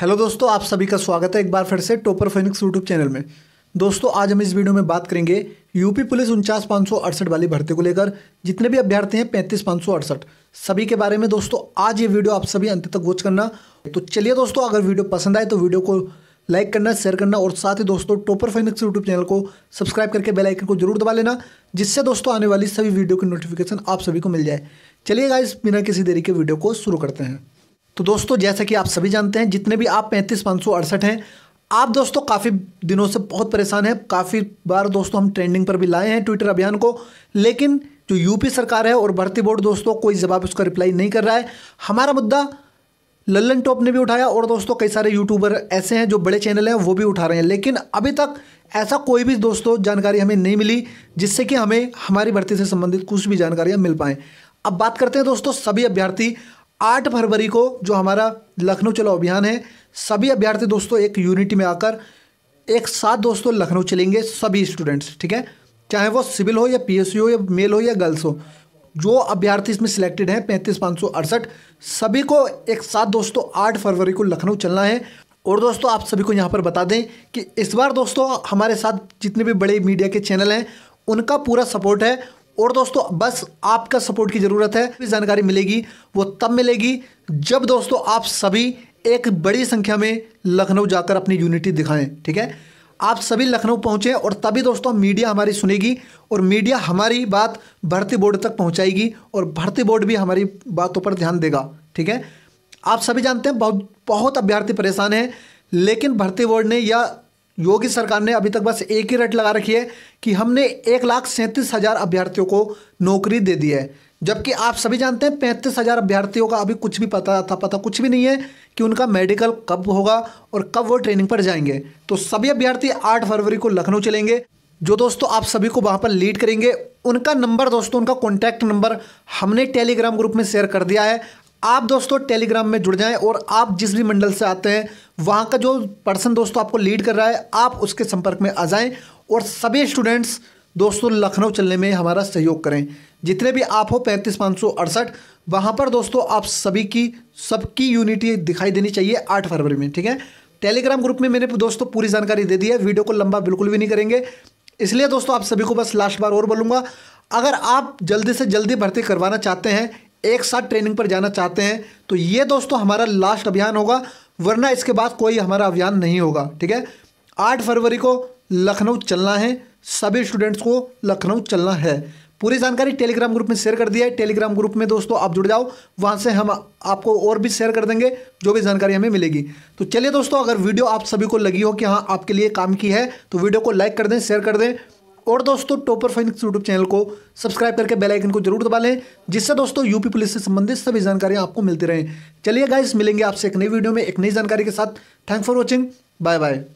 hello दोस्तों आप सभी का स्वागत है एक बार फिर से टोपर फेनिक्स यूट्यूब चैनल में दोस्तों आज हम इस वीडियो में बात करेंगे यूपी पुलिस उनचास पाँच सौ अड़सठ वाली भर्ती को लेकर जितने भी अभ्यर्थी हैं पैंतीस पाँच सौ अड़सठ सभी के बारे में दोस्तों आज ये वीडियो आप सभी अंत तक वॉच करना तो चलिए दोस्तों अगर वीडियो पसंद आए तो वीडियो को लाइक करना शेयर करना और साथ ही दोस्तों टोपर फेनिक्स यूट्यूब चैनल को सब्सक्राइब करके बेलाइकन को जरूर दबा लेना जिससे दोस्तों आने वाली सभी वीडियो की नोटिफिकेशन आप सभी को मिल जाए चलिएगा इस बिना किसी देरी के वीडियो को शुरू करते हैं तो दोस्तों जैसा कि आप सभी जानते हैं जितने भी आप पैंतीस पाँच सौ अड़सठ हैं आप दोस्तों काफ़ी दिनों से बहुत परेशान हैं काफ़ी बार दोस्तों हम ट्रेंडिंग पर भी लाए हैं ट्विटर अभियान को लेकिन जो यूपी सरकार है और भर्ती बोर्ड दोस्तों कोई जवाब उसका रिप्लाई नहीं कर रहा है हमारा मुद्दा लल्लन टॉप ने भी उठाया और दोस्तों कई सारे यूट्यूबर ऐसे हैं जो बड़े चैनल हैं वो भी उठा रहे हैं लेकिन अभी तक ऐसा कोई भी दोस्तों जानकारी हमें नहीं मिली जिससे कि हमें हमारी भर्ती से संबंधित कुछ भी जानकारियाँ मिल पाएँ अब बात करते हैं दोस्तों सभी अभ्यर्थी आठ फरवरी को जो हमारा लखनऊ चलो अभियान है सभी अभ्यर्थी दोस्तों एक यूनिटी में आकर एक साथ दोस्तों लखनऊ चलेंगे सभी स्टूडेंट्स ठीक है चाहे वो सिविल हो या पीएसयू हो या मेल हो या गर्ल्स हो जो अभ्यर्थी इसमें सिलेक्टेड हैं पैंतीस पाँच सौ अड़सठ सभी को एक साथ दोस्तों आठ फरवरी को लखनऊ चलना है और दोस्तों आप सभी को यहाँ पर बता दें कि इस बार दोस्तों हमारे साथ जितने भी बड़े मीडिया के चैनल हैं उनका पूरा सपोर्ट है और दोस्तों बस आपका सपोर्ट की ज़रूरत है जानकारी मिलेगी वो तब मिलेगी जब दोस्तों आप सभी एक बड़ी संख्या में लखनऊ जाकर अपनी यूनिटी दिखाएं ठीक है आप सभी लखनऊ पहुंचे और तभी दोस्तों मीडिया हमारी सुनेगी और मीडिया हमारी बात भर्ती बोर्ड तक पहुंचाएगी और भर्ती बोर्ड भी हमारी बातों पर ध्यान देगा ठीक है आप सभी जानते हैं बहुत बहुत अभ्यर्थी परेशान हैं लेकिन भर्ती बोर्ड ने या योगी सरकार ने अभी तक बस एक ही रेट लगा रखी है कि हमने एक लाख सैंतीस हज़ार अभ्यर्थियों को नौकरी दे दी है जबकि आप सभी जानते हैं पैंतीस हज़ार अभ्यर्थियों का अभी कुछ भी पता था पता कुछ भी नहीं है कि उनका मेडिकल कब होगा और कब वो ट्रेनिंग पर जाएंगे तो सभी अभ्यर्थी आठ फरवरी को लखनऊ चलेंगे जो दोस्तों आप सभी को वहाँ पर लीड करेंगे उनका नंबर दोस्तों उनका कॉन्टैक्ट नंबर हमने टेलीग्राम ग्रुप में शेयर कर दिया है आप दोस्तों टेलीग्राम में जुड़ जाएं और आप जिस भी मंडल से आते हैं वहाँ का जो पर्सन दोस्तों आपको लीड कर रहा है आप उसके संपर्क में आ जाएं और सभी स्टूडेंट्स दोस्तों लखनऊ चलने में हमारा सहयोग करें जितने भी आप हो पैंतीस पाँच सौ अड़सठ वहाँ पर दोस्तों आप सभी की सबकी यूनिटी दिखाई देनी चाहिए आठ फरवरी में ठीक है टेलीग्राम ग्रुप में मैंने दोस्तों पूरी जानकारी दे दी है वीडियो को लंबा बिल्कुल भी नहीं करेंगे इसलिए दोस्तों आप सभी को बस लास्ट बार और बोलूँगा अगर आप जल्दी से जल्दी भर्ती करवाना चाहते हैं एक साथ ट्रेनिंग पर जाना चाहते हैं तो ये दोस्तों हमारा लास्ट अभियान होगा वरना इसके बाद कोई हमारा अभियान नहीं होगा ठीक है आठ फरवरी को लखनऊ चलना है सभी स्टूडेंट्स को लखनऊ चलना है पूरी जानकारी टेलीग्राम ग्रुप में शेयर कर दिया है टेलीग्राम ग्रुप में दोस्तों आप जुड़ जाओ वहाँ से हम आपको और भी शेयर कर देंगे जो भी जानकारी हमें मिलेगी तो चलिए दोस्तों अगर वीडियो आप सभी को लगी हो कि हाँ आपके लिए काम की है तो वीडियो को लाइक कर दें शेयर कर दें और दोस्तों टॉपर फाइनिक्स यूट्यूब चैनल को सब्सक्राइब करके बेल आइकन को जरूर दबा लें जिससे दोस्तों यूपी पुलिस से संबंधित सभी जानकारियां आपको मिलती रहें चलिए गाइस मिलेंगे आपसे एक नई वीडियो में एक नई जानकारी के साथ thank for watching bye bye